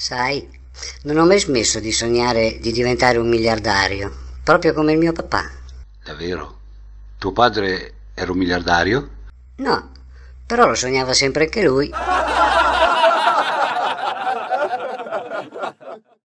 Sai, non ho mai smesso di sognare di diventare un miliardario, proprio come il mio papà. Davvero? Tuo padre era un miliardario? No, però lo sognava sempre anche lui.